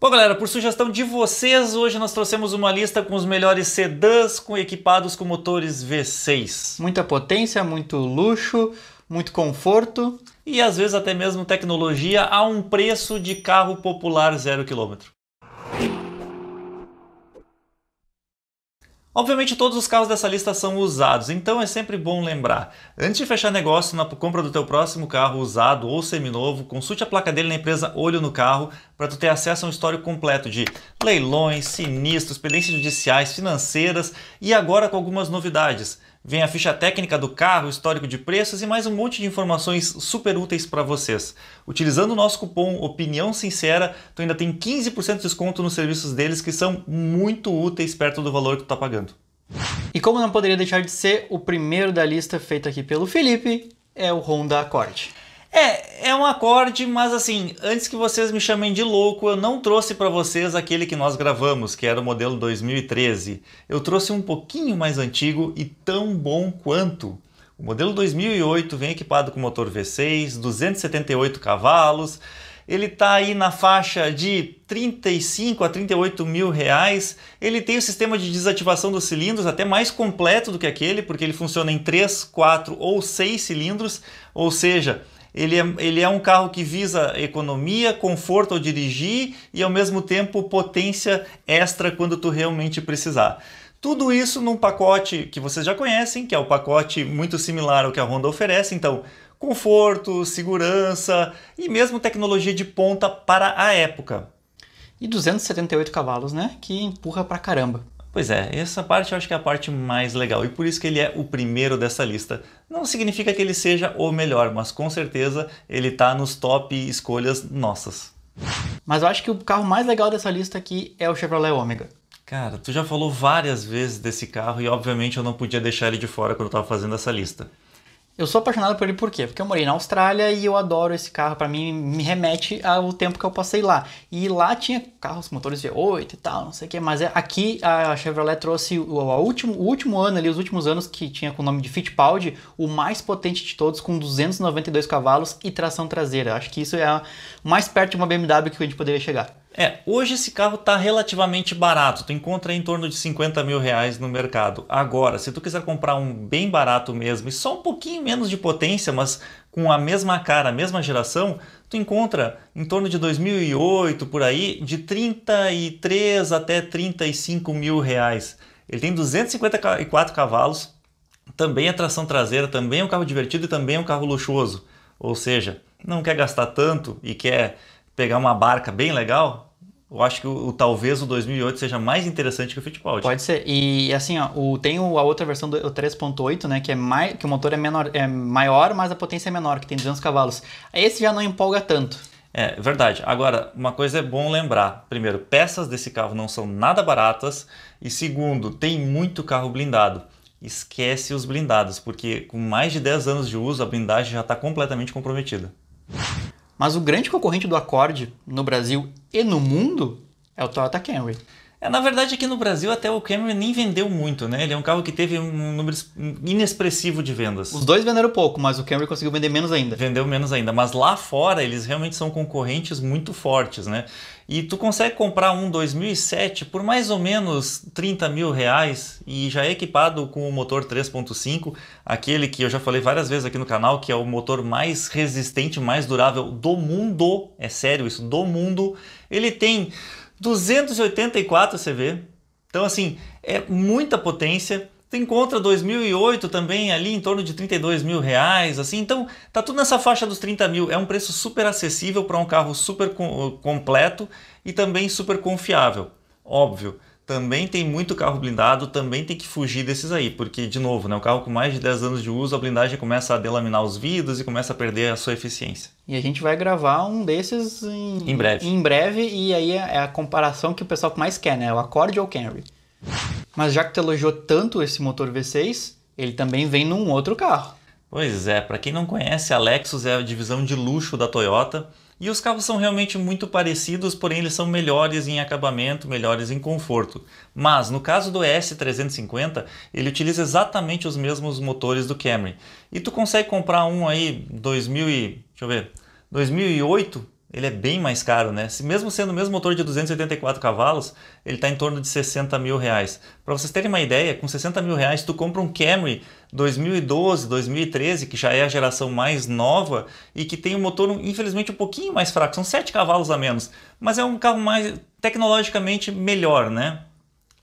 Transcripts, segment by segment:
Bom, galera, por sugestão de vocês, hoje nós trouxemos uma lista com os melhores sedãs com, equipados com motores V6. Muita potência, muito luxo, muito conforto. E às vezes até mesmo tecnologia a um preço de carro popular zero quilômetro. Obviamente todos os carros dessa lista são usados, então é sempre bom lembrar. Antes de fechar negócio na compra do teu próximo carro usado ou seminovo, consulte a placa dele na empresa Olho no Carro, para tu ter acesso a um histórico completo de leilões, sinistros, pendências judiciais, financeiras e agora com algumas novidades. Vem a ficha técnica do carro, histórico de preços e mais um monte de informações super úteis para vocês. Utilizando o nosso cupom Opinião Sincera, tu ainda tem 15% de desconto nos serviços deles que são muito úteis perto do valor que tu está pagando. E como não poderia deixar de ser, o primeiro da lista feito aqui pelo Felipe é o Honda Accord. É, é um acorde, mas assim, antes que vocês me chamem de louco, eu não trouxe para vocês aquele que nós gravamos, que era o modelo 2013. Eu trouxe um pouquinho mais antigo e tão bom quanto. O modelo 2008 vem equipado com motor V6, 278 cavalos, ele está aí na faixa de 35 a 38 mil reais. Ele tem o sistema de desativação dos cilindros até mais completo do que aquele, porque ele funciona em 3, 4 ou 6 cilindros, ou seja, ele é, ele é um carro que visa economia, conforto ao dirigir e ao mesmo tempo potência extra quando tu realmente precisar. Tudo isso num pacote que vocês já conhecem, que é o um pacote muito similar ao que a Honda oferece, então conforto, segurança e mesmo tecnologia de ponta para a época. E 278 cavalos, né? Que empurra pra caramba. Pois é, essa parte eu acho que é a parte mais legal e por isso que ele é o primeiro dessa lista. Não significa que ele seja o melhor, mas com certeza ele está nos top escolhas nossas. Mas eu acho que o carro mais legal dessa lista aqui é o Chevrolet Omega. Cara, tu já falou várias vezes desse carro e obviamente eu não podia deixar ele de fora quando eu estava fazendo essa lista. Eu sou apaixonado por ele por quê? Porque eu morei na Austrália e eu adoro esse carro. Para mim, me remete ao tempo que eu passei lá. E lá tinha carros, motores V8 e tal, não sei o que. Mas é, aqui a Chevrolet trouxe o, último, o último ano ali, os últimos anos que tinha com o nome de Fittipaldi, o mais potente de todos, com 292 cavalos e tração traseira. Acho que isso é mais perto de uma BMW que a gente poderia chegar. É, hoje esse carro está relativamente barato, tu encontra em torno de 50 mil reais no mercado. Agora, se tu quiser comprar um bem barato mesmo e só um pouquinho menos de potência, mas com a mesma cara, a mesma geração, tu encontra em torno de 2008 por aí, de 33 até 35 mil reais. Ele tem 254 cavalos, também é tração traseira, também é um carro divertido e também é um carro luxuoso. Ou seja, não quer gastar tanto e quer pegar uma barca bem legal, eu acho que o, o, talvez o 2008 seja mais interessante que o Fittipaldi. Pode tipo. ser. E assim, ó, o, tem o, a outra versão do 3.8, né, que é mais, que o motor é menor, é maior, mas a potência é menor, que tem 200 cavalos. Esse já não empolga tanto. É, verdade. Agora, uma coisa é bom lembrar. Primeiro, peças desse carro não são nada baratas e segundo, tem muito carro blindado. Esquece os blindados, porque com mais de 10 anos de uso, a blindagem já está completamente comprometida. Mas o grande concorrente do Accord no Brasil e no mundo é o Toyota Camry. É, na verdade, aqui no Brasil até o Camry nem vendeu muito, né? Ele é um carro que teve um número inexpressivo de vendas. Os dois venderam pouco, mas o Camry conseguiu vender menos ainda. Vendeu menos ainda, mas lá fora eles realmente são concorrentes muito fortes, né? E tu consegue comprar um 2007 por mais ou menos 30 mil reais e já é equipado com o motor 3.5, aquele que eu já falei várias vezes aqui no canal, que é o motor mais resistente, mais durável do mundo, é sério isso, do mundo. Ele tem 284 CV. Então, assim, é muita potência. Tu encontra 2008 também ali em torno de 32 mil reais, assim. Então, tá tudo nessa faixa dos 30 mil. É um preço super acessível para um carro super com, completo e também super confiável. Óbvio, também tem muito carro blindado, também tem que fugir desses aí, porque, de novo, né, o carro com mais de 10 anos de uso, a blindagem começa a delaminar os vidros e começa a perder a sua eficiência. E a gente vai gravar um desses em, em breve. Em breve, e aí é, é a comparação que o pessoal mais quer, né? É o Accord ou o Camry. Mas já que tu elogiou tanto esse motor V6, ele também vem num outro carro. Pois é, para quem não conhece, a Lexus é a divisão de luxo da Toyota. E os carros são realmente muito parecidos, porém eles são melhores em acabamento, melhores em conforto. Mas no caso do S350, ele utiliza exatamente os mesmos motores do Camry. E tu consegue comprar um aí 2000 e, deixa eu ver, 2008 ele é bem mais caro, né? Se mesmo sendo o mesmo motor de 284 cavalos, ele está em torno de 60 mil reais. Para vocês terem uma ideia, com 60 mil reais tu compra um Camry 2012, 2013, que já é a geração mais nova e que tem um motor infelizmente um pouquinho mais fraco, são 7 cavalos a menos, mas é um carro mais tecnologicamente melhor, né?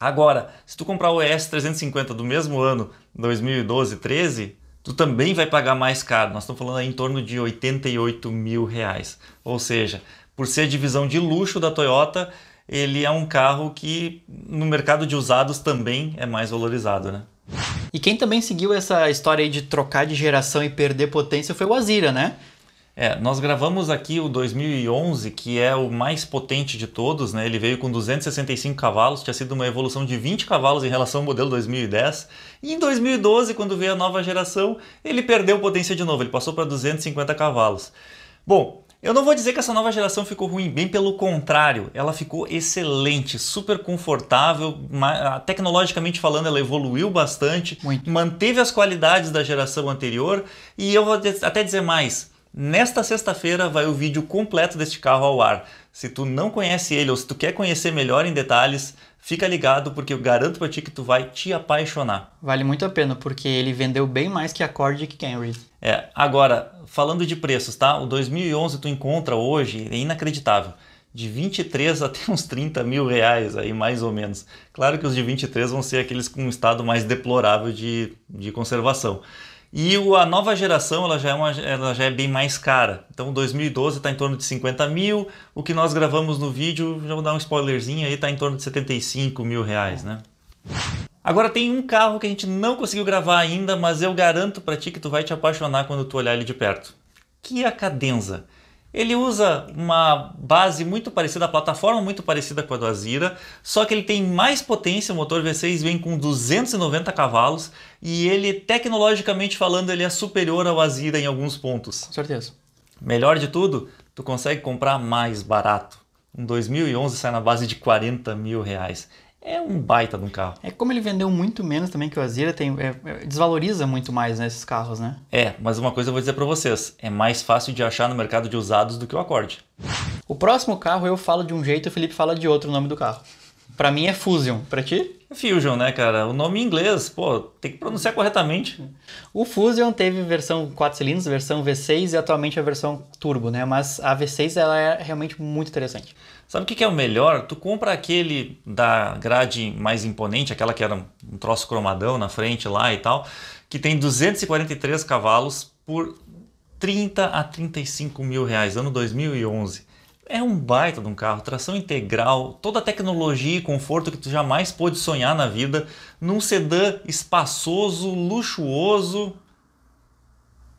Agora, se tu comprar o ES 350 do mesmo ano, 2012, 2013, tu também vai pagar mais caro. Nós estamos falando em torno de 88 mil reais. Ou seja, por ser divisão de luxo da Toyota, ele é um carro que no mercado de usados também é mais valorizado, né? E quem também seguiu essa história aí de trocar de geração e perder potência foi o Azira, né? É, nós gravamos aqui o 2011, que é o mais potente de todos, né? Ele veio com 265 cavalos, tinha sido uma evolução de 20 cavalos em relação ao modelo 2010. E em 2012, quando veio a nova geração, ele perdeu potência de novo, ele passou para 250 cavalos. Bom, eu não vou dizer que essa nova geração ficou ruim, bem pelo contrário, ela ficou excelente, super confortável, tecnologicamente falando, ela evoluiu bastante, Muito. manteve as qualidades da geração anterior e eu vou até dizer mais Nesta sexta-feira vai o vídeo completo deste carro ao ar. Se tu não conhece ele ou se tu quer conhecer melhor em detalhes, fica ligado porque eu garanto para ti que tu vai te apaixonar. Vale muito a pena porque ele vendeu bem mais que a Cordic Camry. É, agora, falando de preços, tá? O 2011 tu encontra hoje, é inacreditável. De 23 até uns 30 mil reais aí, mais ou menos. Claro que os de 23 vão ser aqueles com um estado mais deplorável de, de conservação. E a nova geração ela já, é uma, ela já é bem mais cara. Então 2012 está em torno de 50 mil. O que nós gravamos no vídeo, já vou dar um spoilerzinho aí, está em torno de 75 mil reais, né? Agora tem um carro que a gente não conseguiu gravar ainda, mas eu garanto para ti que tu vai te apaixonar quando tu olhar ele de perto. Que é a Cadenza ele usa uma base muito parecida, a plataforma muito parecida com a do Azira, só que ele tem mais potência, o motor V6 vem com 290 cavalos e ele, tecnologicamente falando, ele é superior ao Azira em alguns pontos. Com certeza. Melhor de tudo, tu consegue comprar mais barato. Um 2011 sai na base de 40 mil reais é um baita de um carro. É como ele vendeu muito menos também que o Azira, tem, é, é, desvaloriza muito mais né, esses carros, né? É, mas uma coisa eu vou dizer para vocês, é mais fácil de achar no mercado de usados do que o Accord. O próximo carro eu falo de um jeito, o Felipe fala de outro nome do carro. Pra mim é Fusion. Pra ti? Fusion, né, cara? O nome em inglês, pô, tem que pronunciar corretamente. O Fusion teve versão 4 cilindros, versão V6 e atualmente a versão turbo, né? Mas a V6 ela é realmente muito interessante. Sabe o que é o melhor? Tu compra aquele da grade mais imponente, aquela que era um troço cromadão na frente lá e tal, que tem 243 cavalos por 30 a 35 mil reais, ano 2011. É um baita de um carro, tração integral, toda a tecnologia e conforto que tu jamais pôde sonhar na vida, num sedã espaçoso, luxuoso.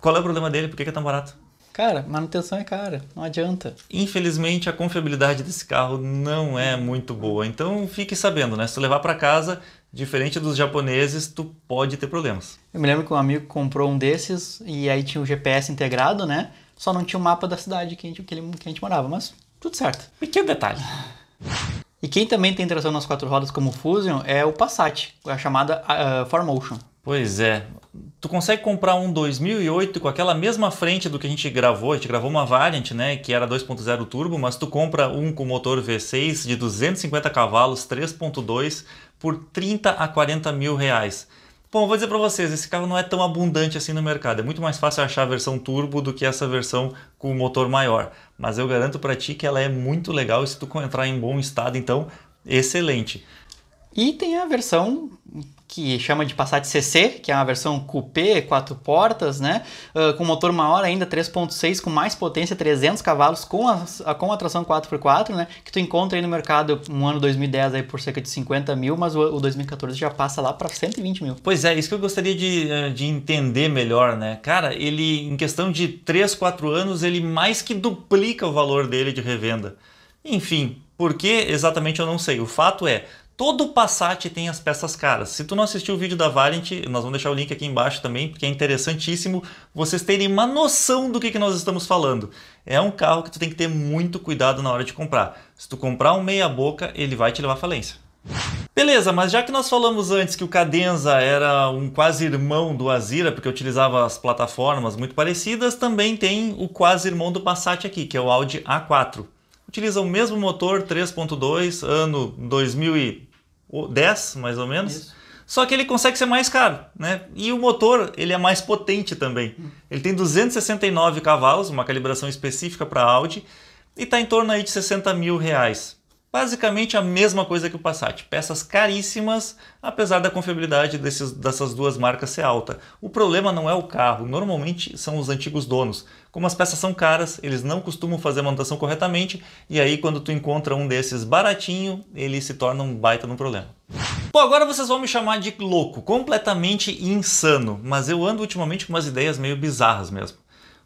Qual é o problema dele? Por que é tão barato? Cara, manutenção é cara, não adianta. Infelizmente, a confiabilidade desse carro não é muito boa. Então, fique sabendo, né? Se tu levar para casa, diferente dos japoneses, tu pode ter problemas. Eu me lembro que um amigo comprou um desses e aí tinha o GPS integrado, né? Só não tinha o um mapa da cidade que a, gente, que, ele, que a gente morava, mas tudo certo. Pequeno detalhe. E quem também tem tração nas quatro rodas como Fusion é o Passat, a chamada uh, Pois é. Tu consegue comprar um 2008 com aquela mesma frente do que a gente gravou, a gente gravou uma Variant, né, que era 2.0 turbo, mas tu compra um com motor V6 de 250 cavalos, 3.2 por 30 a 40 mil reais. Bom, vou dizer para vocês, esse carro não é tão abundante assim no mercado. É muito mais fácil achar a versão turbo do que essa versão com motor maior. Mas eu garanto para ti que ela é muito legal e se tu entrar em bom estado, então, excelente. E tem a versão que chama de Passat CC, que é uma versão coupé, quatro portas, né? Uh, com motor maior ainda, 3.6, com mais potência, 300 cavalos, com a, com a tração 4x4, né? Que tu encontra aí no mercado no ano 2010 aí por cerca de 50 mil, mas o, o 2014 já passa lá para 120 mil. Pois é, isso que eu gostaria de, eh, de entender melhor, né? Cara, ele, em questão de 3, 4 anos, ele mais que duplica o valor dele de revenda. Enfim, por que exatamente eu não sei. O fato é, Todo Passat tem as peças caras. Se tu não assistiu o vídeo da Valiant, nós vamos deixar o link aqui embaixo também, porque é interessantíssimo vocês terem uma noção do que, que nós estamos falando. É um carro que tu tem que ter muito cuidado na hora de comprar. Se tu comprar um meia boca, ele vai te levar à falência. Beleza, mas já que nós falamos antes que o Cadenza era um quase irmão do Azira, porque utilizava as plataformas muito parecidas, também tem o quase irmão do Passat aqui, que é o Audi A4. Utiliza o mesmo motor 3.2, ano 2000 10 mais ou menos. Isso. Só que ele consegue ser mais caro, né? E o motor, ele é mais potente também. Hum. Ele tem 269 cavalos, uma calibração específica para Audi, e está em torno aí de 60 mil reais basicamente a mesma coisa que o Passat. Peças caríssimas, apesar da confiabilidade desses, dessas duas marcas ser alta. O problema não é o carro, normalmente são os antigos donos. Como as peças são caras, eles não costumam fazer a manutenção corretamente, e aí quando tu encontra um desses baratinho, ele se torna um baita no problema. Bom, agora vocês vão me chamar de louco, completamente insano, mas eu ando ultimamente com umas ideias meio bizarras mesmo.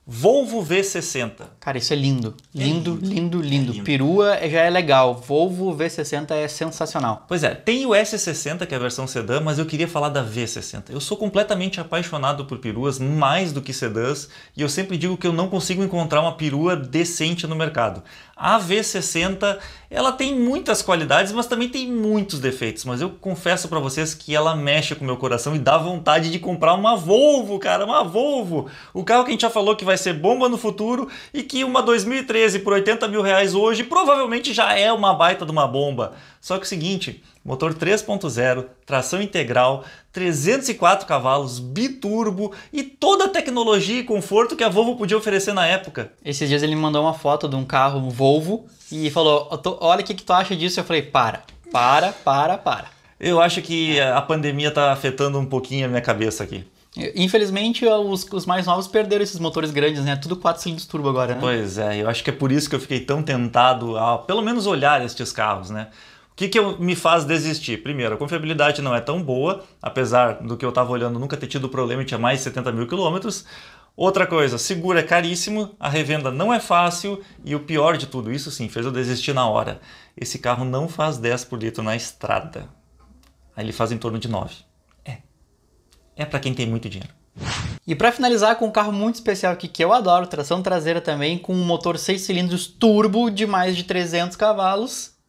Volvo V60. Cara, isso é lindo. Lindo, é lindo, lindo, lindo. É lindo. Perua é, já é legal. Volvo V60 é sensacional. Pois é, tem o S60, que é a versão sedã, mas eu queria falar da V60. Eu sou completamente apaixonado por peruas, mais do que sedãs, e eu sempre digo que eu não consigo encontrar uma perua decente no mercado. A V60, ela tem muitas qualidades, mas também tem muitos defeitos. Mas eu confesso para vocês que ela mexe com o meu coração e dá vontade de comprar uma Volvo, cara, uma Volvo. O carro que a gente já falou que vai ser bomba no futuro e que uma 2013 por 80 mil reais hoje provavelmente já é uma baita de uma bomba. Só que é o seguinte, Motor 3.0, tração integral, 304 cavalos, biturbo e toda a tecnologia e conforto que a Volvo podia oferecer na época. Esses dias ele me mandou uma foto de um carro um Volvo e falou: Olha o que, que tu acha disso. Eu falei: Para, para, para, para. Eu acho que a pandemia está afetando um pouquinho a minha cabeça aqui. Infelizmente, os, os, mais novos perderam esses motores grandes, né? Tudo 4 cilindros turbo agora, né? Pois é, eu acho que é por isso que eu fiquei tão tentado a pelo menos olhar estes carros, né? que, que eu, me faz desistir? Primeiro, a confiabilidade não é tão boa, apesar do que eu estava olhando nunca ter tido problema e tinha mais de 70 mil quilômetros. Outra coisa, seguro é caríssimo, a revenda não é fácil e o pior de tudo isso, sim, fez eu desistir na hora. Esse carro não faz 10 por litro na estrada. Aí ele faz em torno de 9. É. É para quem tem muito dinheiro. E para finalizar com um carro muito especial aqui que eu adoro, tração traseira também, com um motor 6 cilindros turbo de mais de 300 cavalos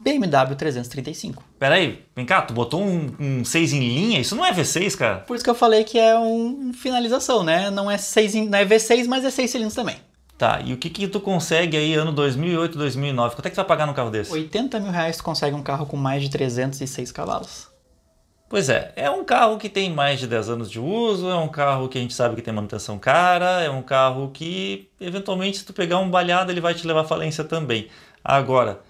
BMW 335. Peraí, vem cá, tu botou um, um 6 em linha? Isso não é V6, cara? Por isso que eu falei que é um finalização, né? Não é, seis, não é V6, mas é 6 cilindros também. Tá, e o que que tu consegue aí ano 2008, 2009? Quanto é que tu vai pagar num carro desse? 80 mil reais tu consegue um carro com mais de 306 cavalos. Pois é, é um carro que tem mais de 10 anos de uso, é um carro que a gente sabe que tem manutenção cara, é um carro que, eventualmente, se tu pegar um balhado, ele vai te levar à falência também. Agora,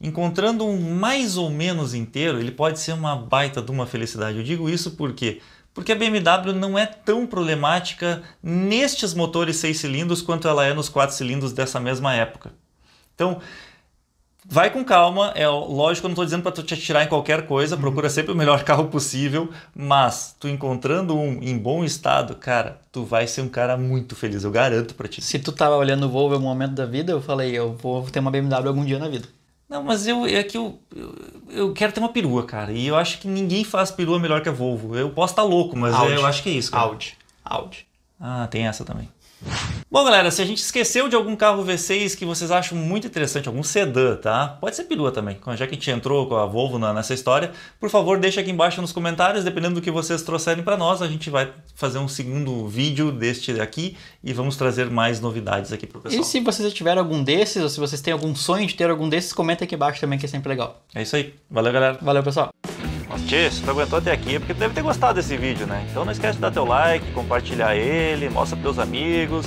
encontrando um mais ou menos inteiro, ele pode ser uma baita de uma felicidade. Eu digo isso porque porque a BMW não é tão problemática nestes motores 6 cilindros quanto ela é nos 4 cilindros dessa mesma época. Então, vai com calma, é lógico, eu não estou dizendo para tu te atirar em qualquer coisa, uhum. procura sempre o melhor carro possível, mas tu encontrando um em bom estado, cara, tu vai ser um cara muito feliz, eu garanto para ti. Se tu tava olhando o Volvo em algum momento da vida, eu falei, eu vou ter uma BMW algum dia na vida. Não, mas eu é que eu, eu, eu, quero ter uma perua, cara. E eu acho que ninguém faz perua melhor que a Volvo. Eu posso estar tá louco, mas eu acho que é isso, cara. Audi. Audi. Ah, tem essa também. Bom, galera, se a gente esqueceu de algum carro V6 que vocês acham muito interessante, algum sedã, tá? Pode ser perua também, já que a gente entrou com a Volvo nessa história, por favor, deixa aqui embaixo nos comentários, dependendo do que vocês trouxerem para nós, a gente vai fazer um segundo vídeo deste aqui e vamos trazer mais novidades aqui pro pessoal. E se vocês tiveram algum desses, ou se vocês têm algum sonho de ter algum desses, comenta aqui embaixo também, que é sempre legal. É isso aí. Valeu, galera. Valeu, pessoal. Tchê, se tu aguentou até aqui é porque tu deve ter gostado desse vídeo, né? Então não esquece de dar teu like, compartilhar ele, mostra pros teus amigos.